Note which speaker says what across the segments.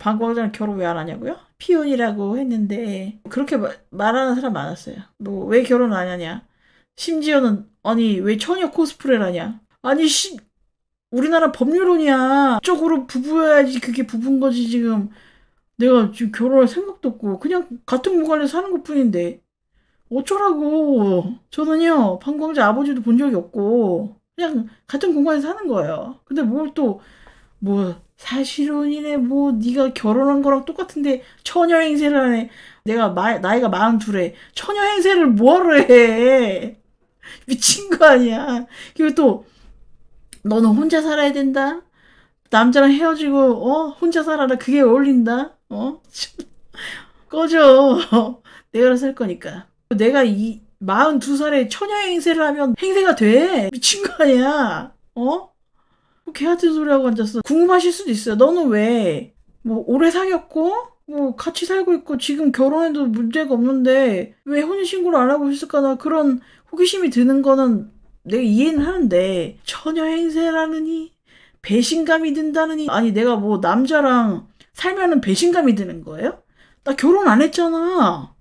Speaker 1: 방광자는 결혼 왜 안 하냐고요? 피혼이라고 했는데 그렇게 말하는 사람 많았어요. 뭐왜 결혼 안 하냐? 심지어는 아니 왜 처녀 코스프레를 하냐? 아니 시, 우리나라 법률혼이야. 쪽으로 부부여야지 그게 부부인 거지 지금. 내가 지금 결혼할 생각도 없고 그냥 같은 공간에 사는 것뿐인데 어쩌라고. 저는요 방광자 아버지도 본 적이 없고 그냥 같은 공간에 사는 거예요. 근데 뭘또뭐 사실혼이네뭐 네가 결혼한 거랑 똑같은데 처녀 행세를 하네. 내가 마, 나이가 마흔 둘에 처녀 행세를 뭐하러 해? 미친 거 아니야. 그리고 또 너는 혼자 살아야 된다. 남자랑 헤어지고 어 혼자 살아라 그게 어울린다. 어 꺼져. 내가 살 거니까. 내가 이 42살에 처녀 행세를 하면 행세가 돼. 미친 거 아니야. 어? 뭐 개 같은 소리 하고 앉았어. 궁금하실 수도 있어요. 너는 왜뭐 오래 사귀었고 뭐 같이 살고 있고 지금 결혼해도 문제가 없는데 왜 혼인 신고를 안 하고 있을까 나 그런 호기심이 드는 거는 내가 이해는 하는데 전혀 행세라느니 배신감이 든다느니 아니 내가 뭐 남자랑 살면은 배신감이 드는 거예요? 나 결혼 안 했잖아.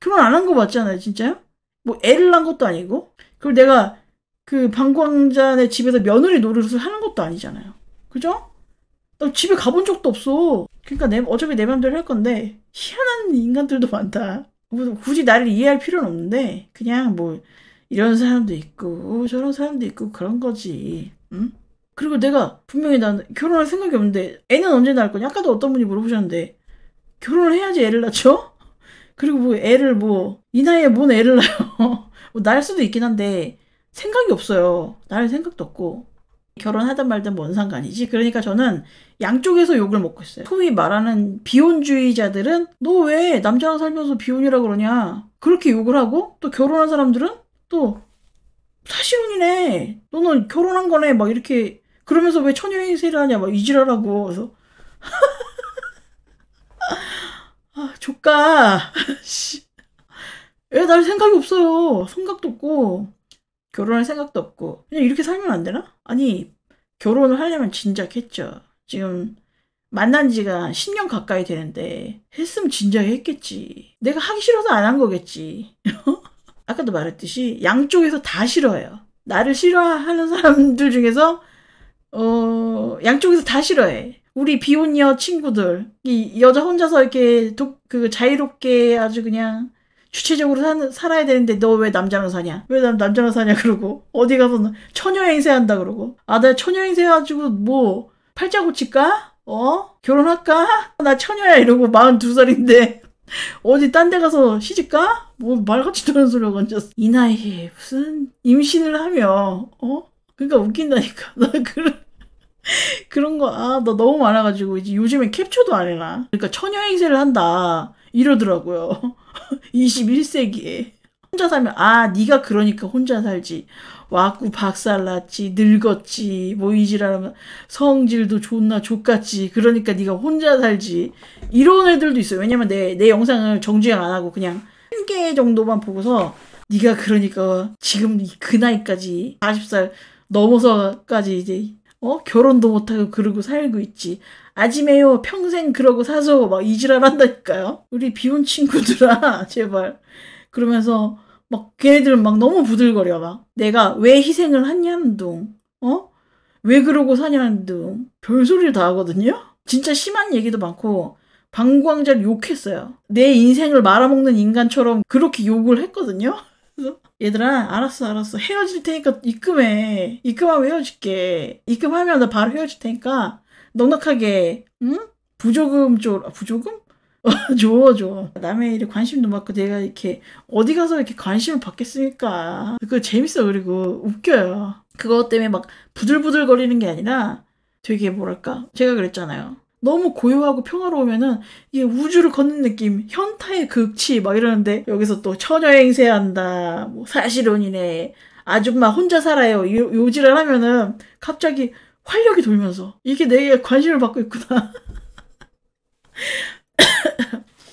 Speaker 1: 결혼 안 한 거 맞잖아요, 진짜? 요뭐 애를 낳은 것도 아니고. 그리고 내가 그 방광자네 집에서 며느리 노릇을 하는 것도 아니잖아요. 그죠? 나 집에 가본 적도 없어. 그러니까 내, 어차피 내 맘대로 할 건데 희한한 인간들도 많다. 굳이 나를 이해할 필요는 없는데 그냥 뭐 이런 사람도 있고 저런 사람도 있고 그런 거지. 응? 그리고 내가 분명히 난 결혼할 생각이 없는데 애는 언제 낳을 거냐? 아까도 어떤 분이 물어보셨는데 결혼을 해야지 애를 낳죠? 그리고 뭐 애를 뭐 이 나이에 뭔 애를 낳아요. 뭐 낳을 수도 있긴 한데 생각이 없어요. 나를 생각도 없고. 결혼하든 말든 뭔 상관이지. 그러니까 저는 양쪽에서 욕을 먹고 있어요. 소위 말하는 비혼주의자들은 너 왜 남자랑 살면서 비혼이라 그러냐. 그렇게 욕을 하고 또 결혼한 사람들은 또 사시혼이네. 너는 결혼한 거네. 막 이렇게 그러면서 왜 처녀 행세를 하냐. 막 이지랄하고. 그래서 아, 조까. 씨. 왜나 생각이 없어요. 생각도 없고. 결혼할 생각도 없고 그냥 이렇게 살면 안 되나? 아니 결혼을 하려면 진작 했죠. 지금 만난 지가 10년 가까이 되는데 했으면 진작 했겠지. 내가 하기 싫어서 안 한 거겠지. 아까도 말했듯이 양쪽에서 다 싫어요. 해 나를 싫어하는 사람들 중에서 어 양쪽에서 다 싫어해. 우리 비혼녀 친구들 이 여자 혼자서 이렇게 독, 그 자유롭게 아주 그냥 주체적으로 사 살아야 되는데 너 왜남자로 사냐? 왜 남, 자로 사냐? 그러고 어디 가서 처녀 행세한다 그러고 아 나 처녀 행세해가지고 뭐 팔자 고칠까? 어? 결혼할까? 나 처녀야 이러고 42살인데 어디 딴 데 가서 시집가? 뭐 말같이 도 않은 소리가 건졌어. 이 나이에 무슨 임신을 하며 어? 그러니까 웃긴다니까. 나 그런 그런 거아나 너무 많아가지고 이제 요즘에 캡처도 안해놔 그러니까 처녀 행세를 한다 이러더라고요. 21세기에 혼자 살면 아 네가 그러니까 혼자 살지 와꾸 박살났지 늙었지 뭐 이지랄하면 성질도 존나 족같지 그러니까 네가 혼자 살지 이런 애들도 있어요 왜냐면 내 내 영상을 정주행 안 하고 그냥 한 개 정도만 보고서 네가 그러니까 지금 그 나이까지 40살 넘어서까지 이제 어 결혼도 못하고 그러고 살고 있지. 아지매요 평생 그러고 사서 막 이지랄 한다니까요. 우리 비혼 친구들아 제발 그러면서 막걔네들막 너무 부들거려 막 내가 왜 희생을 하냐는 둥 어? 왜 그러고 사냐는 둥 별소리를 다 하거든요. 진짜 심한 얘기도 많고 방광자를 욕했어요. 내 인생을 말아먹는 인간처럼 그렇게 욕을 했거든요. 그래서 얘들아 알았어 알았어 헤어질 테니까 입금해 입금하면 헤어질게 입금하면 나 바로 헤어질 테니까 넉넉하게 응? 부조금 줘 아, 부조금? 좋아 좋아 남의 일에 관심도 많고 내가 이렇게 어디 가서 이렇게 관심을 받겠습니까 그거 재밌어 그리고 웃겨요 그것 때문에 막 부들부들 거리는 게 아니라 되게 뭐랄까 제가 그랬잖아요 너무 고요하고 평화로우면은 이게 우주를 걷는 느낌, 현타의 극치 막 이러는데 여기서 또 처녀 행세한다, 뭐 사실혼이네, 아줌마 혼자 살아요 요, 요지를 하면은 갑자기 활력이 돌면서 이게 내게 관심을 받고 있구나.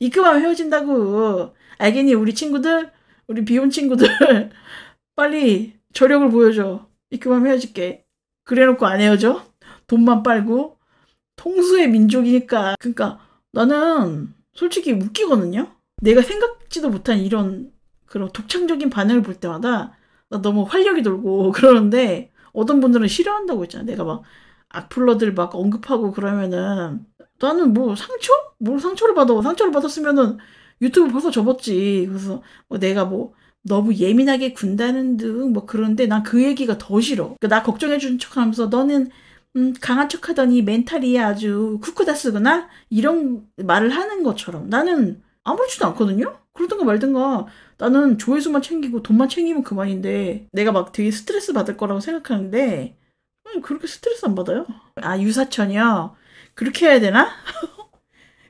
Speaker 1: 이끄만 헤어진다고. 알겠니 우리 친구들, 우리 비혼 친구들 빨리 저력을 보여줘. 이끄만 헤어질게. 그래놓고 안 헤어져? 돈만 빨고 통수의 민족이니까. 그러니까 나는 솔직히 웃기거든요. 내가 생각지도 못한 이런 그런 독창적인 반응을 볼 때마다 나 너무 활력이 돌고 그러는데 어떤 분들은 싫어한다고 했잖아. 내가 막 악플러들 막 언급하고 그러면은 나는 뭐 상처? 뭘 상처를 받아? 상처를 받았으면은 유튜브 벌써 접었지. 그래서 뭐 내가 뭐 너무 예민하게 군다는 등 뭐 그런데 난 그 얘기가 더 싫어. 그러니까 나 걱정해주는 척 하면서 너는 음, 강한 척 하더니 멘탈이 아주 쿠쿠다스구나? 이런 말을 하는 것처럼. 나는 아무렇지도 않거든요? 그러든가 말든가 나는 조회수만 챙기고 돈만 챙기면 그만인데 내가 막 되게 스트레스 받을 거라고 생각하는데 음, 그렇게 스트레스 안 받아요. 아, 유사천이요? 그렇게 해야 되나?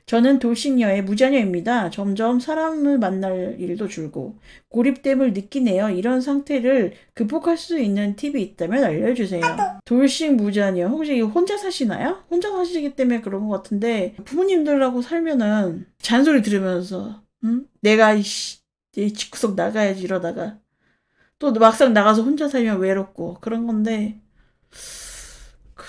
Speaker 1: 저는 돌싱녀의 무자녀입니다. 점점 사람을 만날 일도 줄고 고립됨을 느끼네요. 이런 상태를 극복할 수 있는 팁이 있다면 알려주세요. 돌싱 무자녀 혹시 혼자 사시나요? 혼자 사시기 때문에 그런 것 같은데 부모님들하고 살면은 잔소리 들으면서 응? 내가 이씨 이 집구석 나가야지 이러다가 또 막상 나가서 혼자 살면 외롭고 그런 건데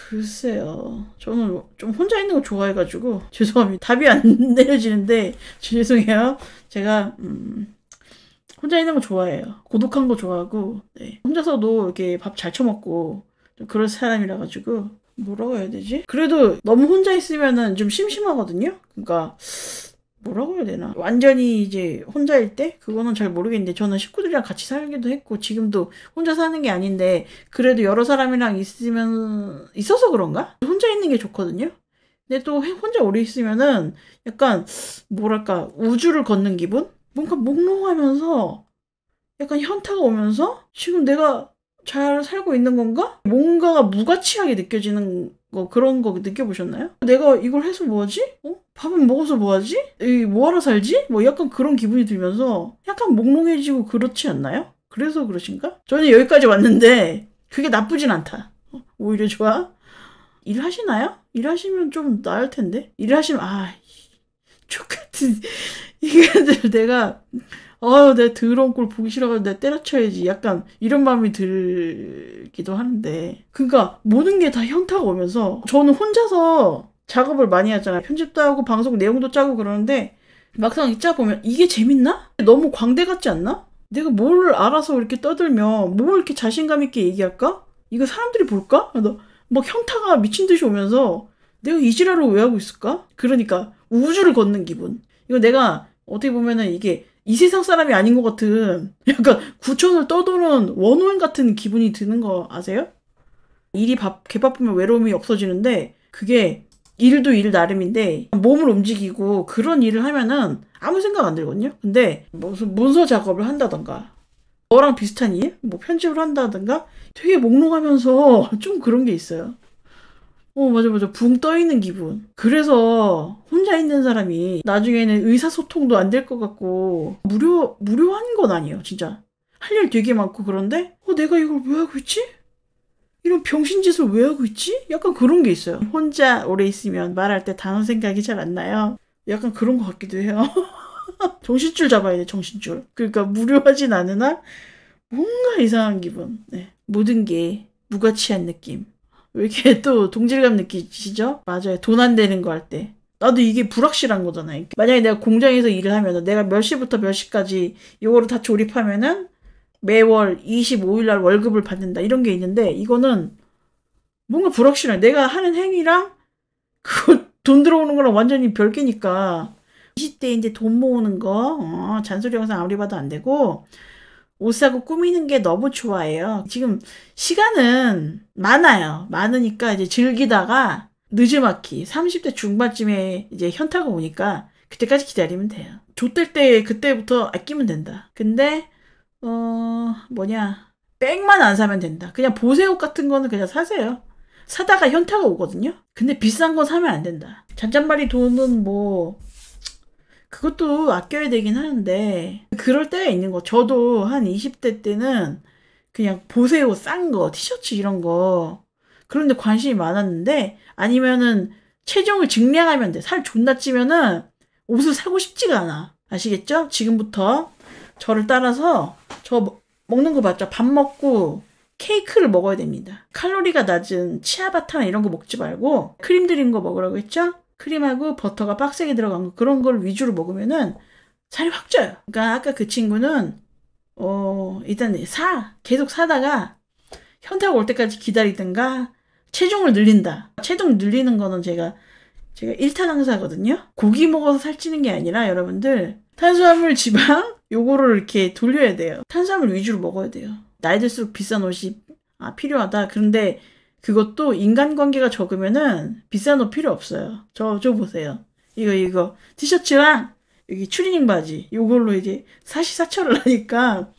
Speaker 1: 글쎄요. 저는 뭐 좀 혼자 있는 거 좋아해가지고 죄송합니다. 답이 안 내려지는데 죄송해요. 제가 음, 혼자 있는 거 좋아해요. 고독한 거 좋아하고 네. 혼자서도 이렇게 밥 잘 처먹고 그런 사람이라 가지고 뭐라고 해야 되지? 그래도 너무 혼자 있으면은 좀 심심하거든요. 그러니까 뭐라고 해야 되나 완전히 이제 혼자일 때 그거는 잘 모르겠는데 저는 식구들이랑 같이 살기도 했고 지금도 혼자 사는 게 아닌데 그래도 여러 사람이랑 있으면 있어서 그런가 혼자 있는 게 좋거든요 근데 또 혼자 오래 있으면은 약간 뭐랄까 우주를 걷는 기분 뭔가 몽롱하면서 약간 현타가 오면서 지금 내가 잘 살고 있는 건가 뭔가가 무가치하게 느껴지는 뭐 그런 거 느껴보셨나요? 내가 이걸 해서 뭐하지? 어? 밥은 먹어서 뭐하지? 뭐하러 살지? 뭐 약간 그런 기분이 들면서 약간 몽롱해지고 그렇지 않나요? 그래서 그러신가? 저는 여기까지 왔는데 그게 나쁘진 않다. 어, 오히려 좋아. 일하시나요? 일하시면 좀 나을 텐데. 일하시면 아, 족같은 이게 내가 아유 내 더러운 꼴 보기 싫어가지고 내 때려쳐야지 약간 이런 마음이 들기도 하는데 그러니까 모든 게 다 현타가 오면서 저는 혼자서 작업을 많이 하잖아요 편집도 하고 방송 내용도 짜고 그러는데 막상 이짜 보면 이게 재밌나? 너무 광대 같지 않나? 내가 뭘 알아서 이렇게 떠들면 뭘 이렇게 자신감 있게 얘기할까? 이거 사람들이 볼까? 막 현타가 미친 듯이 오면서 내가 이 지랄을 왜 하고 있을까? 그러니까 우주를 걷는 기분. 이거 내가 어떻게 보면은 이게 이 세상 사람이 아닌 것 같은 약간 구천을 떠도는 원호인 같은 기분이 드는 거 아세요? 일이 밥, 개바쁘면 외로움이 없어지는데 그게 일도 일 나름인데 몸을 움직이고 그런 일을 하면은 아무 생각 안 들거든요. 근데 무슨 문서 작업을 한다던가 너랑 비슷한 일? 뭐 편집을 한다던가 되게 몽롱하면서 좀 그런 게 있어요. 어 맞아 맞아 붕 떠있는 기분 그래서 혼자 있는 사람이 나중에는 의사소통도 안 될 것 같고 무료 무료한 건 아니에요 진짜 할 일 되게 많고 그런데 어 내가 이걸 왜 하고 있지? 이런 병신짓을 왜 하고 있지? 약간 그런 게 있어요. 혼자 오래 있으면 말할 때 단어 생각이 잘 안 나요. 약간 그런 것 같기도 해요. 정신줄 잡아야 돼, 정신줄. 그러니까 무료하진 않은 한 뭔가 이상한 기분. 네. 모든 게 무가치한 느낌. 왜 이렇게 또 동질감 느끼시죠? 맞아요. 돈 안 되는 거 할 때. 나도 이게 불확실한 거잖아요. 만약에 내가 공장에서 일을 하면 내가 몇 시부터 몇 시까지 이거를 다 조립하면은 매월 25일 날 월급을 받는다 이런 게 있는데 이거는 뭔가 불확실해. 내가 하는 행위랑 그 돈 들어오는 거랑 완전히 별개니까 20대 이제 돈 모으는 거 어, 잔소리 영상 아무리 봐도 안 되고 옷 사고 꾸미는 게 너무 좋아해요. 지금 시간은 많아요. 많으니까 이제 즐기다가 늦지막히 30대 중반쯤에 이제 현타가 오니까 그때까지 기다리면 돼요. 좋될때 그때부터 아끼면 된다. 근데 어 뭐냐 백만 안 사면 된다. 그냥 보세옷 같은 거는 그냥 사세요. 사다가 현타가 오거든요. 근데 비싼 건 사면 안 된다. 잔잔바리 돈은 뭐 그것도 아껴야 되긴 하는데 그럴 때가 있는 거. 저도 한 20대 때는 그냥 보세옷싼 거, 티셔츠 이런 거 그런데 관심이 많았는데 아니면은 체중을 증량하면 돼. 살 존나 찌면은 옷을 사고 싶지가 않아. 아시겠죠? 지금부터 저를 따라서 저 먹는 거 봤죠? 밥 먹고 케이크를 먹어야 됩니다. 칼로리가 낮은 치아바타나 이런 거 먹지 말고 크림 드린 거 먹으라고 했죠? 크림하고 버터가 빡세게 들어간 거 그런 걸 위주로 먹으면은 살이 확 쪄요. 그러니까 아까 그 친구는 어 일단 사 계속 사다가 현타가 올 때까지 기다리든가 체중을 늘린다. 체중 늘리는 거는 제가 제가 1탄 항사거든요. 고기 먹어서 살찌는 게 아니라 여러분들 탄수화물, 지방 요거를 이렇게 돌려야 돼요. 탄수화물 위주로 먹어야 돼요. 나이 들수록 비싼 옷이 아, 필요하다. 그런데 그것도 인간관계가 적으면은 비싼 옷 필요 없어요. 저, 저 보세요. 이거, 이거. 티셔츠랑 여기 추리닝 바지. 요걸로 이제 사시사철을 하니까,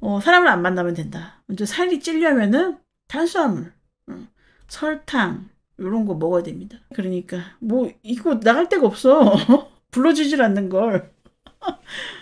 Speaker 1: 어, 사람을 안 만나면 된다. 먼저 살이 찔려면은 탄수화물. 설탕 이런 거 먹어야 됩니다. 그러니까 뭐 이거 나갈 데가 없어. 불러주질 않는 걸.